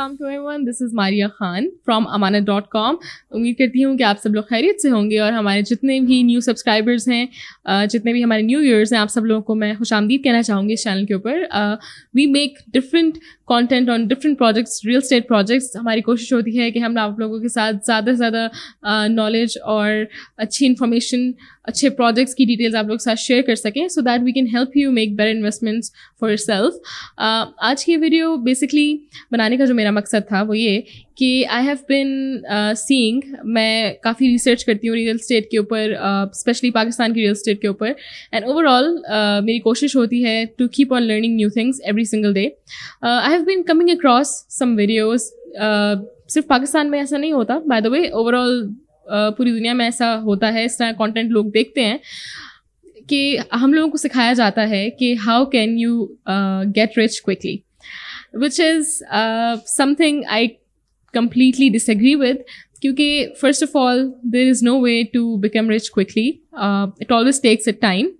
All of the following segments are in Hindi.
Aslam everyone this is Maria Khan from Amana dot com उम्मीद करती हूँ कि आप सब लोग खैरियत से होंगे और हमारे जितने भी न्यू सब्सक्राइबर्स हैं जितने भी हमारे न्यू ईयर्स हैं आप सब लोगों को मैं खुश आमदीद कहना चाहूँगी इस चैनल के ऊपर we make different content on different projects real estate projects हमारी कोशिश होती है कि हम आप लोगों के साथ ज़्यादा से ज़्यादा नॉलेज और अच्छी इन्फॉर्मेशन अच्छे प्रोजेक्ट्स की डिटेल्स आप लोग के साथ शेयर कर सकें so that we can help you make better investments for yourself आज की वीडियो बेसिकली बनाने का जो मेरा मकसद था वो ये कि आई हैव बिन सीइंग मैं काफ़ी रिसर्च करती हूँ रियल स्टेट के ऊपर स्पेशली uh, पाकिस्तान की रियल स्टेट के ऊपर एंड ओवरऑल uh, मेरी कोशिश होती है to keep on learning new things every single day I have been coming across some videos सिर्फ पाकिस्तान में ऐसा नहीं होता बाय द वे ओवरऑल पूरी दुनिया में ऐसा होता है इस तरह कॉन्टेंट लोग देखते हैं कि हम लोगों को सिखाया जाता है कि how can you get rich quickly which is something I completely disagree with क्योंकि first of all there is no way to become rich quickly it always takes a time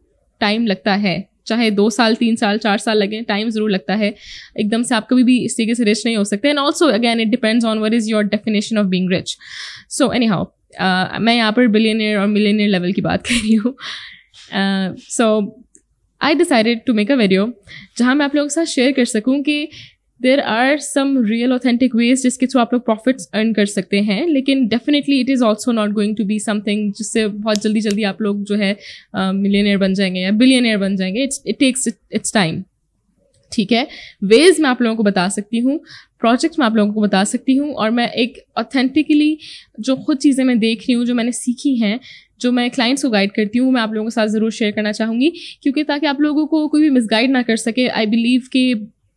time लगता है चाहे दो साल तीन साल चार साल लगे टाइम ज़रूर लगता है एकदम से आप कभी भी इस तरीके से रिच नहीं हो सकते and also again it depends on what is your definition of being rich so anyhow मैं यहाँ पर बिलियनियर और मिलियनियर लेवल की बात कर रही हूँ so I decided to make a video जहाँ मैं आप लोगों के साथ शेयर कर सकूँ कि there are some real authentic ways जिसके थ्रू आप लोग प्रॉफिट्स अर्न कर सकते हैं लेकिन definitely it is also not going to be something जिससे बहुत जल्दी जल्दी आप लोग जो है मिलियनियर बन जाएंगे या बिलियनियर बन जाएंगे it's it takes it's time ठीक है वेज मैं आप लोगों को बता सकती हूँ प्रोजेक्ट मैं आप लोगों को बता सकती हूँ और मैं एक ऑथेंटिकली जो खुद चीज़ें मैं देख रही हूँ जो मैंने सीखी हैं जो मैं क्लाइंट्स को गाइड करती हूँ मैं आप लोगों के साथ ज़रूर शेयर करना चाहूँगी क्योंकि ताकि आप लोगों को कोई भी मिसगाइड ना कर सके आई बिलीव कि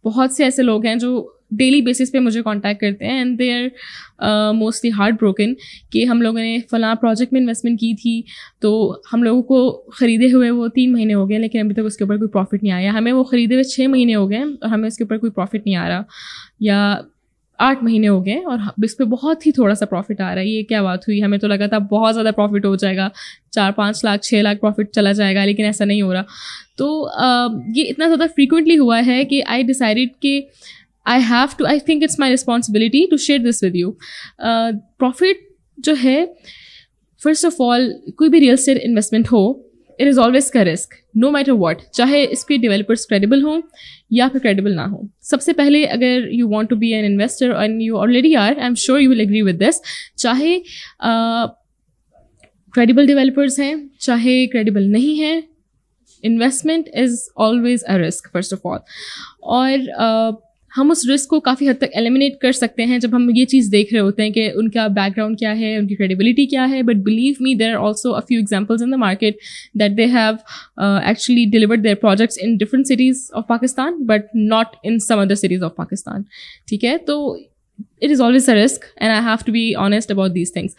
बहुत से ऐसे लोग हैं जो डेली बेसिस पे मुझे कांटेक्ट करते हैं and they are mostly heartbroken कि हम लोगों ने फला प्रोजेक्ट में इन्वेस्टमेंट की थी तो हम लोगों को ख़रीदे हुए वो तीन महीने हो गए लेकिन अभी तक उसके ऊपर कोई प्रॉफिट नहीं आया हमें वो ख़रीदे हुए छः महीने हो गए और हमें उसके ऊपर कोई प्रॉफिट नहीं आ रहा या आठ महीने हो गए और इस पर बहुत ही थोड़ा सा प्रॉफिट आ रहा है ये क्या बात हुई हमें तो लगा था बहुत ज़्यादा प्रॉफिट हो जाएगा चार पाँच लाख छः लाख प्रॉफिट चला जाएगा लेकिन ऐसा नहीं हो रहा तो ये इतना ज़्यादा फ्रीक्वेंटली हुआ है कि आई डिसाइडेड कि I have to I think it's my responsibility to share this with you profit जो है फर्स्ट ऑफ ऑल कोई भी रियल स्टेट इन्वेस्टमेंट हो इट इज़ ऑलवेज का रिस्क नो मैटर वॉट चाहे इसके डिवेलपर्स क्रेडिबल हों या फिर क्रेडिबल ना हो सबसे पहले अगर you want to be an investor and you already are I am sure you will agree with this चाहे क्रेडिबल डिवेलपर्स हैं चाहे क्रेडिबल नहीं हैं investment is always a risk first of all और uh, हम उस रिस्क को काफ़ी हद तक एलिमिनेट कर सकते हैं जब हम ये चीज़ देख रहे होते हैं कि उनका बैकग्राउंड क्या है उनकी क्रेडिबिलिटी क्या है but believe me there are also a few examples in the market that they have actually delivered their projects in different cities of Pakistan but not in some other cities of Pakistan ठीक है तो it is always a risk and I have to be honest about these things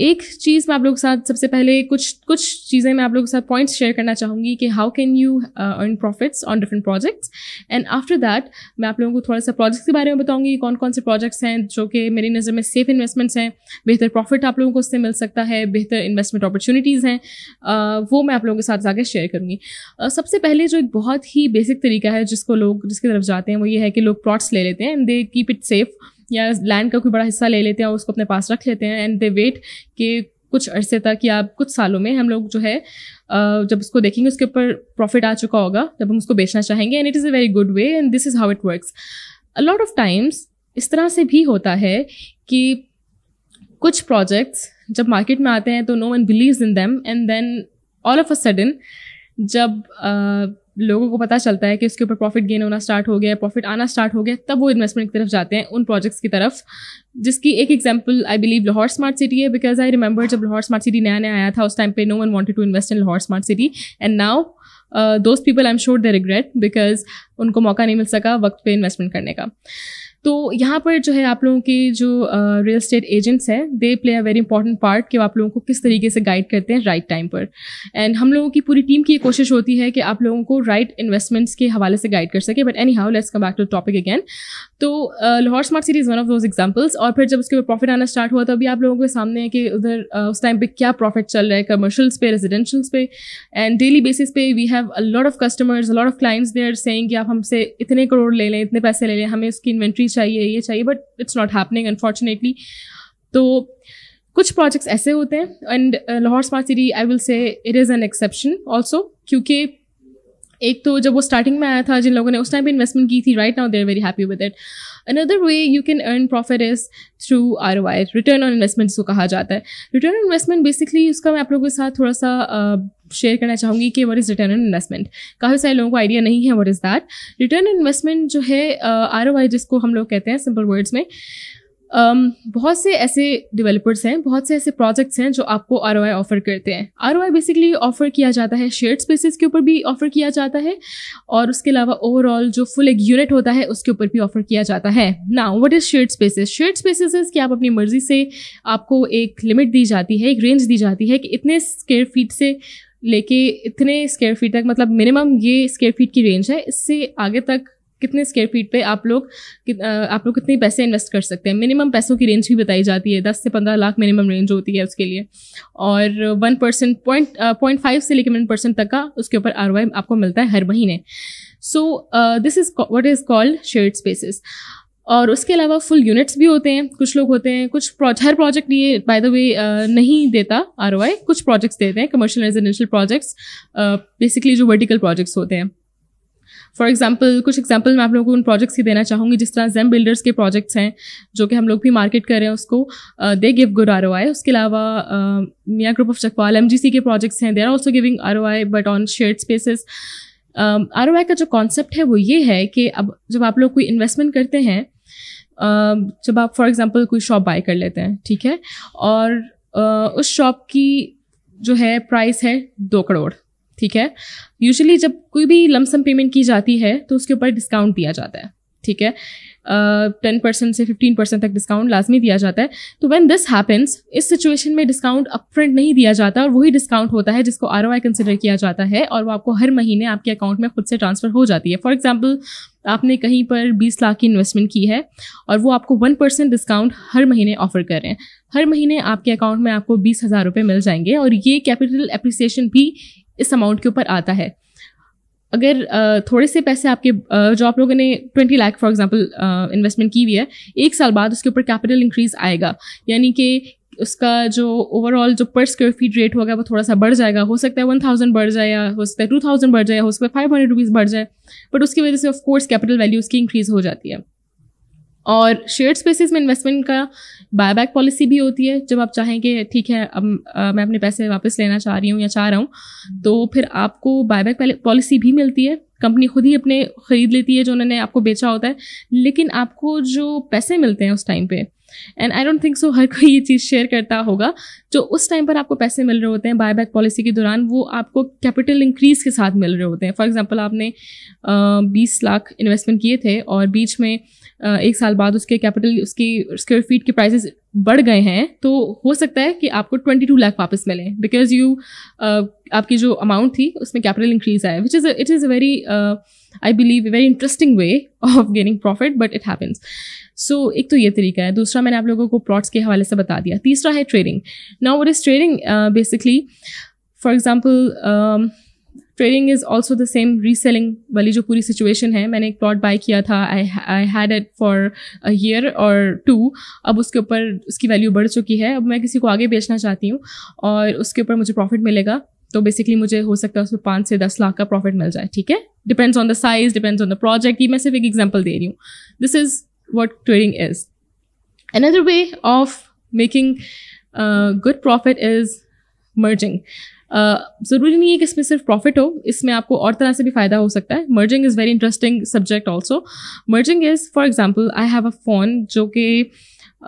एक चीज़ मैं आप लोगों के साथ सबसे पहले कुछ कुछ चीज़ें मैं आप लोगों के साथ पॉइंट्स शेयर करना चाहूँगी कि how can you earn profits on different projects and after that मैं आप लोगों को थोड़ा सा प्रोजेक्ट्स के बारे में बताऊँगी कौन कौन से प्रोजेक्ट्स हैं जो कि मेरी नज़र में सेफ इन्वेस्टमेंट्स हैं बेहतर प्रॉफिट आप लोगों को उससे मिल सकता है बेहतर इन्वेस्टमेंट अपॉर्चुनिटीज़ हैं uh, वो मैं आप लोगों के साथ जाकर शेयर करूँगी uh, सबसे पहले जो एक बहुत ही बेसिक तरीका है जिसको लोग जिसकी तरफ जाते हैं वो ये है कि लोग प्लॉट्स ले लेते हैं and they keep it safe या लैंड का कोई बड़ा हिस्सा ले लेते हैं और उसको अपने पास रख लेते हैं एंड दे वेट कि कुछ अरसे तक या कुछ सालों में हम लोग जो है जब उसको देखेंगे उसके ऊपर प्रॉफिट आ चुका होगा तब हम उसको बेचना चाहेंगे and it is a very good way and this is how it works a lot of times इस तरह से भी होता है कि कुछ प्रोजेक्ट्स जब मार्केट में आते हैं तो no one believes in them and then all of a sudden जब आ, लोगों को पता चलता है कि उसके ऊपर प्रॉफिट गेन होना स्टार्ट हो गया प्रॉफिट आना स्टार्ट हो गया तब वो इन्वेस्टमेंट की तरफ जाते हैं उन प्रोजेक्ट्स की तरफ जिसकी एक example I believe Lahore smart city है बिकॉज आई रिमेंबर जब लाहौर स्मार्ट सिटी नया नया आया था उस टाइम पे no one wanted to invest in Lahore smart city and now those people I am sure they regret because उनको मौका नहीं मिल सका वक्त पे इन्वेस्टमेंट करने का तो यहाँ पर जो है आप लोगों के जो रियल स्टेट एजेंट्स हैं they play a very important part कि आप लोगों को किस तरीके से गाइड करते हैं राइट टाइम पर एंड हम लोगों की पूरी टीम की कोशिश होती है कि आप लोगों को राइट इन्वेस्टमेंट्स के हवाले से गाइड कर सके but anyhow let's come back to topic again तो Lahore smart city is one of those examples और फिर जब उसके ऊपर प्रॉफिट आना स्टार्ट हुआ तो अभी आप लोगों के सामने है कि उधर उस टाइम पर क्या प्रॉफिट चल रहा है कमर्शल्स पे रेजिडेंशल्स पे एंड डेली बेसिस पे we have a lot of customers lot of clients they're saying कि आप हमसे इतने करोड़ ले लें इतने पैसे ले लें हमें उसकी इन्वेंट्रीज चाहिए ये चाहिए but it's not happening unfortunately तो कुछ प्रोजेक्ट्स ऐसे होते हैं and Lahore smart city I will say it is an exception also क्योंकि एक तो जब वो स्टार्टिंग में आया था जिन लोगों ने उस टाइम भी इन्वेस्टमेंट की थी right now are very happy with it another way you can earn profit is through R Y return on investment को कहा जाता है रिटर्न ऑन इन्वेस्टमेंट बेसिकली उसका मैं आप लोगों के साथ थोड़ा सा uh, शेयर करना चाहूँगी कि what is return on investment काफ़ी सारे लोगों को आइडिया नहीं है what is that return on investment जो है आर uh, जिसको हम लोग कहते हैं सिंपल वर्ड्स में um, बहुत से ऐसे डेवलपर्स हैं बहुत से ऐसे प्रोजेक्ट्स हैं जो आपको आर ऑफर करते हैं आर बेसिकली ऑफर किया जाता है शेयर स्पेसिस के ऊपर भी ऑफर किया जाता है और उसके अलावा ओवरऑल जो फुल एक यूनिट होता है उसके ऊपर भी ऑफर किया जाता है ना what is share spaces share spaces is कि आप अपनी मर्जी से आपको एक लिमिट दी जाती है एक रेंज दी जाती है कि इतने स्केयर फीट से लेके इतने स्क्वेयर फीट तक मतलब मिनिमम ये स्क्वेयर फीट की रेंज है इससे आगे तक कितने स्क्वेयर फीट पे आप लोग आप लोग कितने पैसे इन्वेस्ट कर सकते हैं मिनिमम पैसों की रेंज भी बताई जाती है दस से पंद्रह लाख मिनिमम रेंज होती है उसके लिए और one percent point point five से लेकर वन परसेंट तक का उसके ऊपर आर आपको मिलता है हर महीने so this is what is called shared spaces और उसके अलावा फुल यूनिट्स भी होते हैं कुछ लोग होते हैं कुछ हर प्रोजेक्ट ये बाय द वे नहीं देता आर कुछ प्रोजेक्ट्स देते हैं कमर्शियल रेजिडेंशियल प्रोजेक्ट्स बेसिकली जो वर्टिकल प्रोजेक्ट्स होते हैं फॉर एग्जाम्पल कुछ एग्जाम्पल मैं आप लोगों को उन प्रोजेक्ट्स की देना चाहूँगी जिस तरह जैम बिल्डर्स के प्रोजेक्ट्स हैं जो कि हम लोग भी मार्केट कर रहे हैं उसको they give good R O I उसके अलावा Mian group of Chakwal M G C के प्रोजेक्ट्स हैं they are also giving R O I but on share spaces R O I का जो कॉन्सेप्ट है वो ये है कि अब जब आप लोग कोई इन्वेस्टमेंट करते हैं जब आप फॉर एग्ज़ाम्पल कोई शॉप बाय कर लेते हैं ठीक है और उस शॉप की जो है प्राइस है दो करोड़ ठीक है यूजुअली जब कोई भी लमसम पेमेंट की जाती है तो उसके ऊपर डिस्काउंट दिया जाता है ठीक है टेन परसेंट से फिफ्टीन परसेंट तक डिस्काउंट लाजमी दिया जाता है तो वैन दिस हैपन्स इस सिचुएशन में डिस्काउंट अपफ्रंट नहीं दिया जाता और वही डिस्काउंट होता है जिसको आर ओ आई कंसिडर किया जाता है और वो आपको हर महीने आपके अकाउंट में खुद से ट्रांसफ़र हो जाती है फॉर एग्जाम्पल आपने कहीं पर बीस लाख की इन्वेस्टमेंट की है और वो आपको वन परसेंट डिस्काउंट हर महीने ऑफर कर रहे हैं हर महीने आपके अकाउंट में आपको बीस हज़ार रुपये मिल जाएंगे और ये कैपिटल अप्रिसिएशन भी इस अमाउंट के ऊपर आता है अगर थोड़े से पैसे आपके जो आप लोगों ने twenty lakh for example investment की हुई है एक साल बाद उसके ऊपर कैपिटल इंक्रीज आएगा यानी कि उसका जो ओवरऑल जो पर स्क्वेयर फीट रेट होगा वो थोड़ा सा बढ़ जाएगा हो सकता है वन थाउजेंड बढ़ जाए या हो सकता है टू थाउजेंड बढ़ जाए हो सकता है फाइव हंड्रेड रुपीज़ बढ़ जाए बट उसकी वजह से ऑफ कोर्स कैपिटल वैल्यू उसकी इंक्रीज़ हो जाती है और शेयर स्पेसिस में इन्वेस्टमेंट का बायबैक पॉलिसी भी होती है जब आप चाहें कि ठीक है अब आ, मैं अपने पैसे वापस लेना चाह रही हूँ या चाह रहा हूँ तो फिर आपको बायबैक पॉलिसी भी मिलती है कंपनी खुद ही अपने ख़रीद लेती है जो उन्होंने आपको बेचा होता है लेकिन आपको जो पैसे मिलते हैं उस टाइम पे and I don't think so हर कोई ये चीज़ शेयर करता होगा जो उस टाइम पर आपको पैसे मिल रहे होते हैं बायबैक पॉलिसी के दौरान वो आपको कैपिटल इंक्रीज के साथ मिल रहे होते हैं फॉर एग्जाम्पल आपने बीस लाख इन्वेस्टमेंट किए थे और बीच में एक साल बाद उसके कैपिटल उसकी स्क्वेयर फीट के प्राइसेस बढ़ गए हैं तो हो सकता है कि आपको ट्वेंटी टू लाख वापस मिले बिकॉज यू आपकी जो अमाउंट थी उसमें कैपिटल इंक्रीज आया which is it is a very I believe very interesting way of gaining profit but it happens so एक तो ये तरीका है दूसरा मैंने आप लोगों को प्लॉट्स के हवाले से बता दिया तीसरा है trading now what is trading basically for example trading is also the same reselling वाली जो पूरी सिचुएशन है मैंने एक प्लॉट बाय किया था I I had it for a year और टू अब उसके ऊपर उसकी वैल्यू बढ़ चुकी है अब मैं किसी को आगे बेचना चाहती हूँ और उसके ऊपर मुझे प्रॉफिट मिलेगा तो बेसिकली मुझे हो सकता है उसमें पाँच से दस लाख का प्रॉफिट मिल जाए ठीक है depends on the size depends on the project ये मैं सिर्फ एक एग्जाम्पल दे रही हूँ this is what trading is another way of making good profit is merging uh, ज़रूरी नहीं है कि इसमें सिर्फ प्रॉफिट हो इसमें आपको और तरह से भी फ़ायदा हो सकता है merging is very interesting subject also merging is for example I have a phone जो कि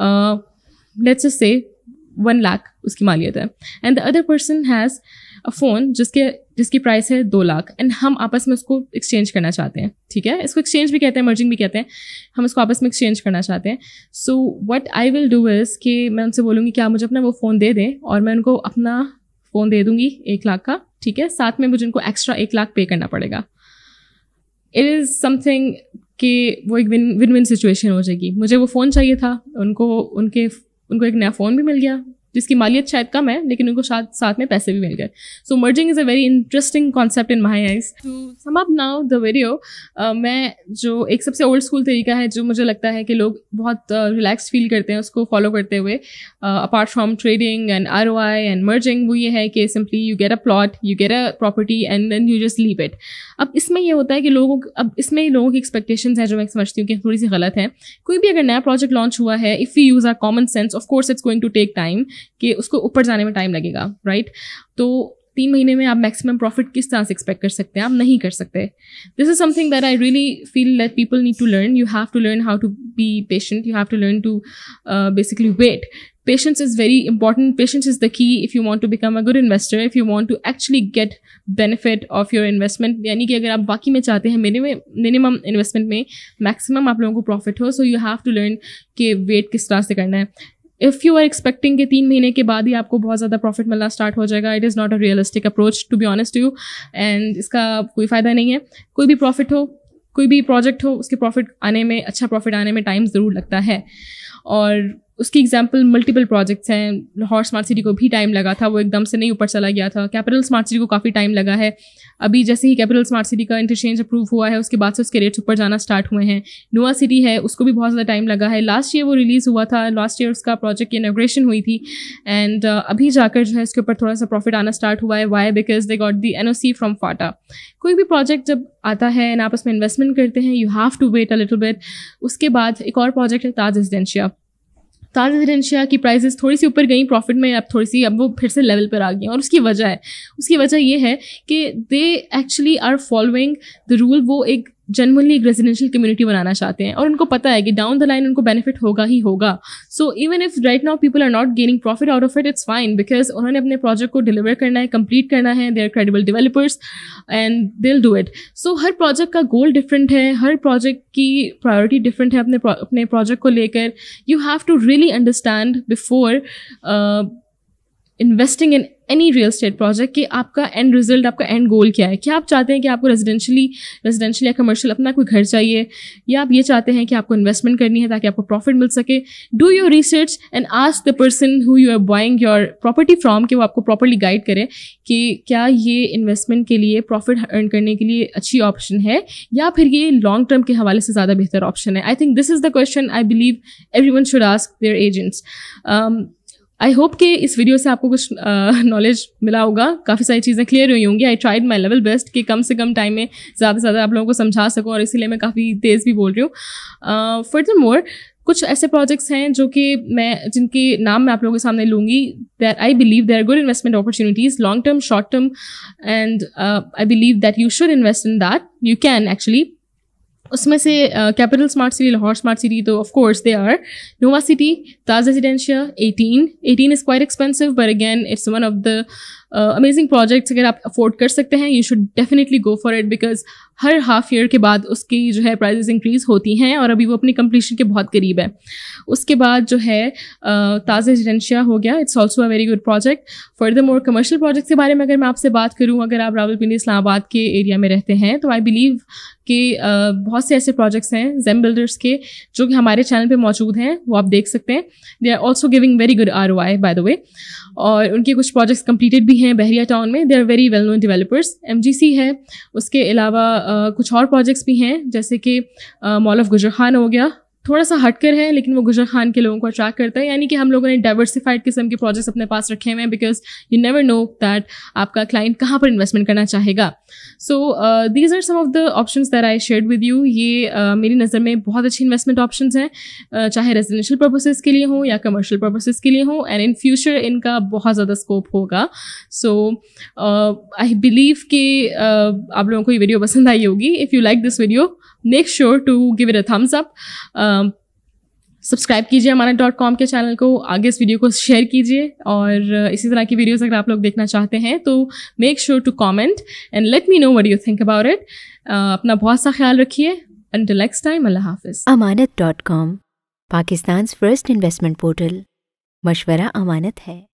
let's uh, say one lakh उसकी मालियत है and the other person has a phone जिसके जिसकी प्राइस है दो लाख एंड हम आपस में उसको एक्सचेंज करना चाहते हैं ठीक है इसको एक्सचेंज भी कहते हैं मर्जिंग भी कहते हैं हम इसको आपस में एक्सचेंज करना चाहते हैं so what I will do is कि मैं उनसे बोलूँगी कि आप मुझे अपना वो फ़ोन दे दें और मैं उनको अपना फ़ोन दे दूँगी एक लाख का ठीक है साथ में मुझे उनको एक्स्ट्रा एक लाख पे करना पड़ेगा इट इज़ समथिंग कि वो एक विन विन विन सिचुएशन हो जाएगी मुझे वो फ़ोन चाहिए था उनको उनके उनको एक नया फ़ोन भी मिल गया जिसकी मालियत शायद कम है लेकिन उनको साथ साथ में पैसे भी मिल गए so merging is a very interesting concept in my eyes to sum up now the various मैं जो एक सबसे ओल्ड स्कूल तरीका है जो मुझे लगता है कि लोग बहुत रिलैक्स uh, फील करते हैं उसको फॉलो करते हुए apart from trading and R O I and merging वो ये है कि simply you get a plot you get a property and then you just leave it अब इसमें यह होता है कि लोगों अब इसमें लोगों की एक्सपेक्टेशन है जो मैं समझती हूँ कि थोड़ी सी गलत है कोई भी अगर नया प्रोजेक्ट लॉन्च हुआ है if you use our common sense of course it's going to take time कि उसको ऊपर जाने में टाइम लगेगा राइट तो तीन महीने में आप मैक्सिमम प्रॉफिट किस तरह से एक्सपेक्ट कर सकते हैं आप नहीं कर सकते this is something that I really feel that people need to learn you have to learn how to be patient you have to learn to basically wait patience is very important patience is the key if you want to become a good investor if you want to actually get benefit of your investment यानी कि अगर आप बाकी में चाहते हैं मेरे में मिनिमम इन्वेस्टमेंट में मैक्सिमम आप लोगों को प्रॉफिट हो so you have to learn कि वेट किस तरह से करना है इफ़ यू आर एक्सपेक्टिंग के तीन महीने के बाद ही आपको बहुत ज़्यादा प्रॉफिट मिलना स्टार्ट हो जाएगा it is not a realistic approach to be honest you and इसका कोई फ़ायदा नहीं है कोई भी प्रॉफिट हो कोई भी प्रोजेक्ट हो उसके प्रॉफिट आने में अच्छा प्रॉफिट आने में टाइम ज़रूर लगता है और उसकी एग्जाम्पल मल्टीपल प्रोजेक्ट्स हैं लाहौर स्मार्ट सिटी को भी टाइम लगा था वो एकदम से नहीं ऊपर चला गया था कैपिटल स्मार्ट सिटी को काफ़ी टाइम लगा है अभी जैसे ही कैपिटल स्मार्ट सिटी का इंटरचेंज अप्रूव हुआ है उसके बाद से उसके रेट्स ऊपर जाना स्टार्ट हुए हैं नोआ सिटी है उसको भी बहुत ज़्यादा टाइम लगा है लास्ट ईयर वो रिलीज़ हुआ था लास्ट ईयर उसका प्रोजेक्ट की इनोग्रेशन हुई थी एंड uh, अभी जाकर जो है उसके ऊपर थोड़ा सा प्रॉफिट आना स्टार्ट हुआ है why because they got the N O C from FATA कोई भी प्रोजेक्ट जब आता है एंड आप उसमें इन्वेस्टमेंट करते हैं you have to wait a little bit उसके बाद एक और प्रोजेक्ट है ताज रेजिडेंशिया ताज एजेंशिया की प्राइसेस थोड़ी सी ऊपर गई प्रॉफिट में अब थोड़ी सी अब वो फिर से लेवल पर आ गई और उसकी वजह है उसकी वजह ये है कि they actually are following the rule वो एक जनरली एक रेजिडेंशियल कम्युनिटी बनाना चाहते हैं और उनको पता है कि डाउन द लाइन उनको बेनिफिट होगा ही होगा so even if right now people are not gaining profit out of it it's fine because उन्होंने अपने प्रोजेक्ट को डिलीवर करना है कंप्लीट करना है they are credible developers and they'll do it so हर प्रोजेक्ट का गोल डिफरेंट है हर प्रोजेक्ट की प्रायोरिटी डिफरेंट है अपने अपने प्रोजेक्ट को लेकर you have to really understand before investing in any real estate project कि आपका एंड रिजल्ट आपका एंड गोल क्या है क्या आप चाहते हैं कि आपको रेजिडेंशली रेजिडेंशियल या कमर्शियल अपना कोई घर चाहिए या आप ये चाहते हैं कि आपको इन्वेस्टमेंट करनी है ताकि आपको प्रॉफिट मिल सके do your research and ask the person who you are buying your property from कि वो आपको प्रॉपरली गाइड करे कि क्या ये इन्वेस्टमेंट के लिए प्रॉफिट अर्न करने के लिए अच्छी ऑप्शन है या फिर ये लॉन्ग टर्म के हवाले से ज़्यादा बेहतर ऑप्शन है I think this is the question I believe everyone should ask their agents I hope कि इस वीडियो से आपको कुछ नॉलेज मिला होगा काफ़ी सारी चीज़ें क्लियर हुई होंगी I tried my level best कि कम से कम टाइम में ज़्यादा से ज़्यादा आप लोगों को समझा सकूँ और इसीलिए मैं काफ़ी तेज़ भी बोल रही हूँ फर्दर मोर कुछ ऐसे प्रोजेक्ट्स हैं जो कि मैं जिनके नाम मैं आप लोगों के सामने लूँगी that I believe there good investment opportunities long term short term and I believe that you should invest in that you can actually उसमें से capital smart city Lahore smart city तो of course they are Nova city Taj residencia eighteen eighteen is quite expensive but again it's one of the amazing uh, projects अगर आप अफोर्ड कर सकते हैं you should definitely go for it because हर हाफ ईयर के बाद उसकी जो है प्राइजेज इंक्रीज़ होती हैं और अभी वो अपनी कंप्लीशन के बहुत करीब है उसके बाद जो है uh, ताज़ रेजिडेंशिया हो गया it's also a very good project furthermore commercial projects के बारे में अगर मैं आपसे बात करूँ अगर आप रावलपिंडी इस्लामाबाद के एरिया में रहते हैं तो आई बिलीव कि uh, बहुत से ऐसे प्रोजेक्ट्स हैं जेम बिल्डर्स के जो कि हमारे चैनल पे मौजूद हैं वो आप देख सकते हैं they are also giving very good R O I by the way और उनके कुछ प्रोजेक्ट्स कंप्लीटेड भी भी हैं बहरिया टाउन में they are very well known developers M है उसके अलावा कुछ और प्रोजेक्ट्स भी हैं जैसे कि मॉल ऑफ गुजर खान हो गया थोड़ा सा हटकर है लेकिन वो गुजर खान के लोगों को अट्रैक्ट करता है यानी कि हम लोगों ने डाइवर्सिफाइड किस्म के प्रोजेक्ट्स अपने पास रखे हुए हैं because you never know that आपका क्लाइंट कहाँ पर इन्वेस्टमेंट करना चाहेगा so these are some of the option there I share with you ये uh, मेरी नज़र में बहुत अच्छी इन्वेस्टमेंट ऑप्शन हैं uh, चाहे रेजिडेंशियल पर्पसेज के लिए हों या कमर्शियल पर्पसेज के लिए हों एंड इन फ्यूचर इनका बहुत ज़्यादा स्कोप होगा सो आई बिलीव कि uh, आप लोगों को ये वीडियो पसंद आई होगी if you like this video make sure to give it a thumbs up subscribe कीजिए हमारे डॉट कॉम के चैनल को आगे इस वीडियो को शेयर कीजिए और uh, इसी तरह की वीडियोस अगर आप लोग देखना चाहते हैं तो make sure to comment and let me know what you think about it अपना बहुत सा ख्याल रखिए time Allah time Amanat dot com Pakistan first investment portal मशवरा अमानत है